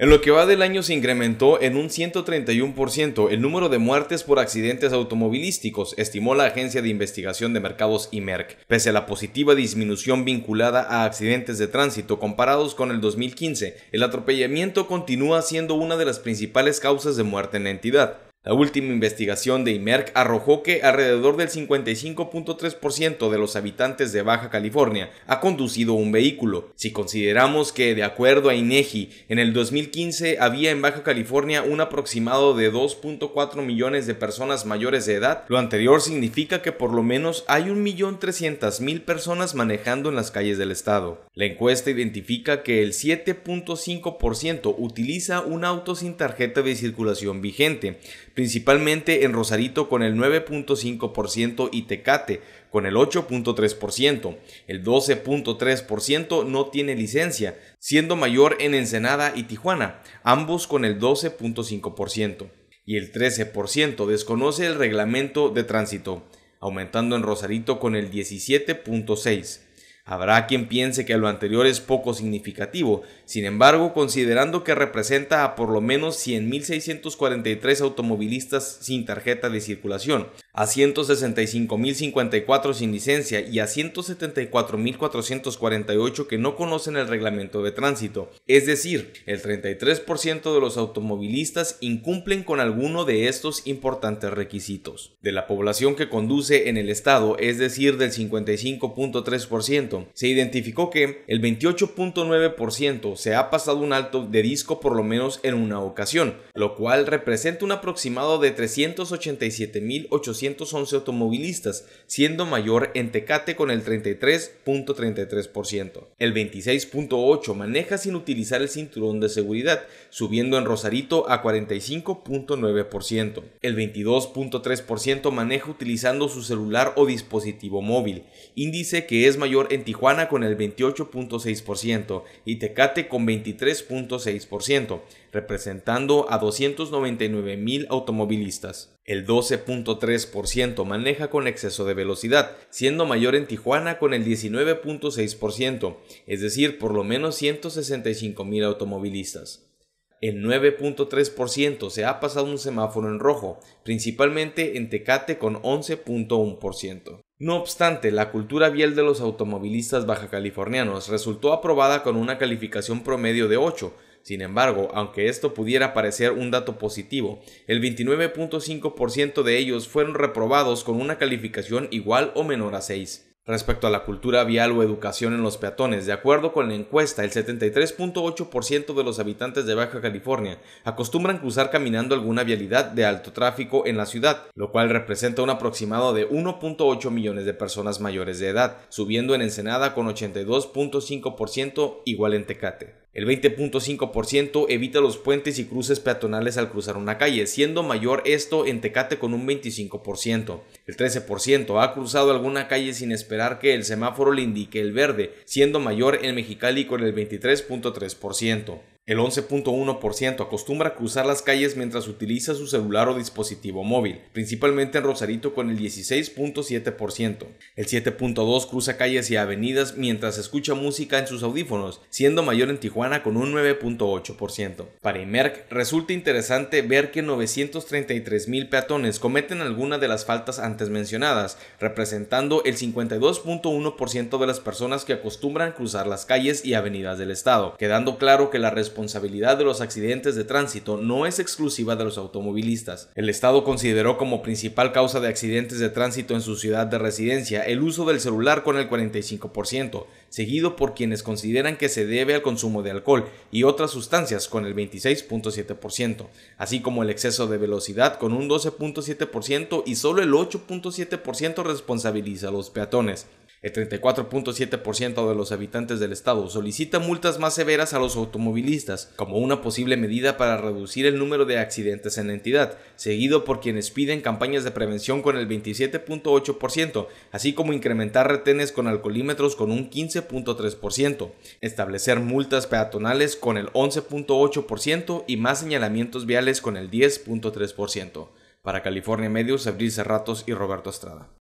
En lo que va del año se incrementó en un 131% el número de muertes por accidentes automovilísticos, estimó la Agencia de Investigación de Mercados IMERC, pese a la positiva disminución vinculada a accidentes de tránsito comparados con el 2015. El atropellamiento continúa siendo una de las principales causas de muerte en la entidad. La última investigación de IMERC arrojó que alrededor del 55.3% de los habitantes de Baja California ha conducido un vehículo. Si consideramos que, de acuerdo a INEGI, en el 2015 había en Baja California un aproximado de 2.4 millones de personas mayores de edad, lo anterior significa que por lo menos hay 1.300.000 personas manejando en las calles del estado. La encuesta identifica que el 7.5% utiliza un auto sin tarjeta de circulación vigente, principalmente en Rosarito con el 9.5% y Tecate con el 8.3%. El 12.3% no tiene licencia, siendo mayor en Ensenada y Tijuana, ambos con el 12.5%. Y el 13% desconoce el reglamento de tránsito, aumentando en Rosarito con el 17.6%. Habrá quien piense que lo anterior es poco significativo, sin embargo, considerando que representa a por lo menos 100.643 automovilistas sin tarjeta de circulación, a 165.054 sin licencia y a 174.448 que no conocen el reglamento de tránsito. Es decir, el 33% de los automovilistas incumplen con alguno de estos importantes requisitos. De la población que conduce en el estado, es decir, del 55.3%, se identificó que el 28.9% se ha pasado un alto de disco por lo menos en una ocasión, lo cual representa un aproximado de 387.800 211 automovilistas, siendo mayor en Tecate con el 33.33%. El 26.8 maneja sin utilizar el cinturón de seguridad, subiendo en Rosarito a 45.9%. El 22.3% maneja utilizando su celular o dispositivo móvil, índice que es mayor en Tijuana con el 28.6% y Tecate con 23.6%, representando a 299 mil automovilistas. El 12.3% maneja con exceso de velocidad, siendo mayor en Tijuana con el 19.6%, es decir, por lo menos 165 mil automovilistas el 9.3% se ha pasado un semáforo en rojo, principalmente en Tecate con 11.1%. No obstante, la cultura vial de los automovilistas bajacalifornianos resultó aprobada con una calificación promedio de 8, sin embargo, aunque esto pudiera parecer un dato positivo, el 29.5% de ellos fueron reprobados con una calificación igual o menor a 6. Respecto a la cultura vial o educación en los peatones, de acuerdo con la encuesta, el 73.8% de los habitantes de Baja California acostumbran cruzar caminando alguna vialidad de alto tráfico en la ciudad, lo cual representa un aproximado de 1.8 millones de personas mayores de edad, subiendo en Ensenada con 82.5% igual en Tecate. El 20.5% evita los puentes y cruces peatonales al cruzar una calle, siendo mayor esto en Tecate con un 25%. El 13% ha cruzado alguna calle sin esperar que el semáforo le indique el verde, siendo mayor en Mexicali con el 23.3%. El 11.1% acostumbra a cruzar las calles mientras utiliza su celular o dispositivo móvil, principalmente en Rosarito con el 16.7%. El 7.2% cruza calles y avenidas mientras escucha música en sus audífonos, siendo mayor en Tijuana con un 9.8%. Para IMERC resulta interesante ver que 933 mil peatones cometen alguna de las faltas antes mencionadas, representando el 52.1% de las personas que acostumbran cruzar las calles y avenidas del estado, quedando claro que la respuesta responsabilidad de los accidentes de tránsito no es exclusiva de los automovilistas. El Estado consideró como principal causa de accidentes de tránsito en su ciudad de residencia el uso del celular con el 45%, seguido por quienes consideran que se debe al consumo de alcohol y otras sustancias con el 26.7%, así como el exceso de velocidad con un 12.7% y solo el 8.7% responsabiliza a los peatones. El 34.7% de los habitantes del estado solicita multas más severas a los automovilistas como una posible medida para reducir el número de accidentes en la entidad, seguido por quienes piden campañas de prevención con el 27.8%, así como incrementar retenes con alcoholímetros con un 15.3%, establecer multas peatonales con el 11.8% y más señalamientos viales con el 10.3%. Para California Medios, Abril Cerratos y Roberto Estrada.